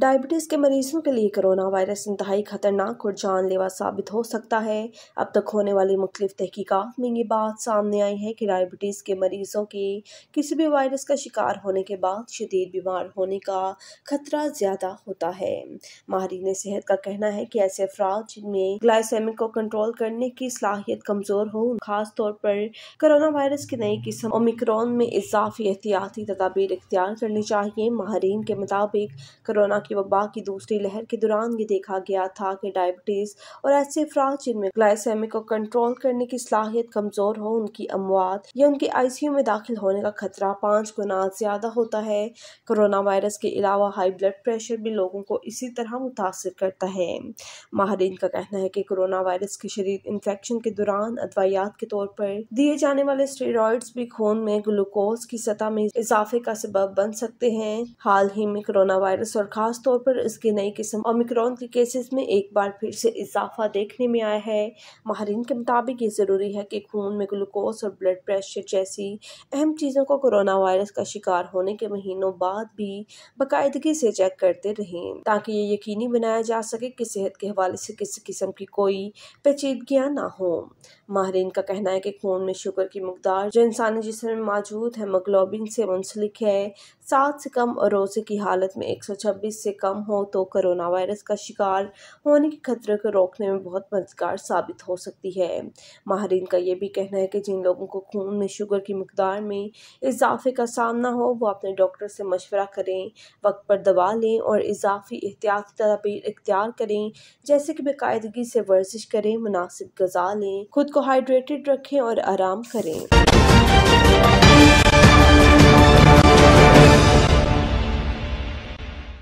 diabetes के मरीजों के लिए कोरोना वायरस इंतहाई ख़तरनाक और जानलेवा साबित हो सकता है अब तक होने वाली मुख्तफ तहकीकत में ये बात सामने आई है कि डायबिटीज़ के मरीज़ों के किसी भी वायरस का शिकार होने के बाद शदीद बीमार होने का ख़तरा ज़्यादा होता है माहरीन सेहत का कहना है कि ऐसे अफराद जिनमें ग्लाइसेमिक को कंट्रोल करने की सलाहियत कमज़ोर हो खास तौर पर करोना वायरस की नई किस्म ओमिक्रॉन में इजाफी एहतियाती तदाबीर इख्तियार करनी चाहिए माहरीन के मुताबिक करोना के वबा की दूसरी लहर के दौरान ये देखा गया था कि डायबिटीज़ और ऐसे अफराज जिनमें ग्लाइसेमिक को कंट्रोल करने की सलाहियत कमज़ोर हो उनकी अमवात या उनके आई सी यू में दाखिल होने का खतरा पांच गुना ज़्यादा होता है कोरोना वायरस के अलावा हाई ब्लड प्रेशर भी लोगों को इसी तरह मुतासर करता है माहरीन का कहना है कि कोरोना वायरस के शरीर इन्फेक्शन के दौरान अदवायात के तौर पर दिए जाने वाले स्टेरॉइड्स भी खून में ग्लूकोज की सतह में इजाफे का सबब बन सकते हैं हाल ही में कोरोना वायरस और खास खासतौर पर इसके नई किस्म ओमिक्रॉन के केसेस में एक बार फिर से इजाफा देखने में आया है माहरीन के मुताबिक ये ज़रूरी है कि खून में ग्लूकोज और ब्लड प्रेशर जैसी अहम चीज़ों को कोरोना वायरस का शिकार होने के महीनों बाद भी बाकायदगी से चेक करते रहें ताकि ये यकीनी बनाया जा सके कि सेहत के हवाले से किसी किस्म की कोई पेचीदगियाँ ना हो माहरीन का कहना है कि खून में शुगर की मकदार जो इंसानी जिसम में मौजूद हेमोग्लोबिन से मुंसलिक है सात से कम और रोजे की हालत में एक सौ छब्बीस से से कम हो तो करोना वायरस का शिकार होने के खतरे को रोकने में बहुत मददगार साबित हो सकती है माहरीन का यह भी कहना है कि जिन लोगों को खून में शुगर की मकदार में इजाफे का सामना हो वो अपने डॉक्टर से मशवरा करें वक्त पर दवा लें और इजाफी एहतियात तदाबीर इख्तियार करें जैसे कि बेकायदगी से वर्जिश करें मुनासिब गजा लें खुद को हाइड्रेटेड रखें और आराम करें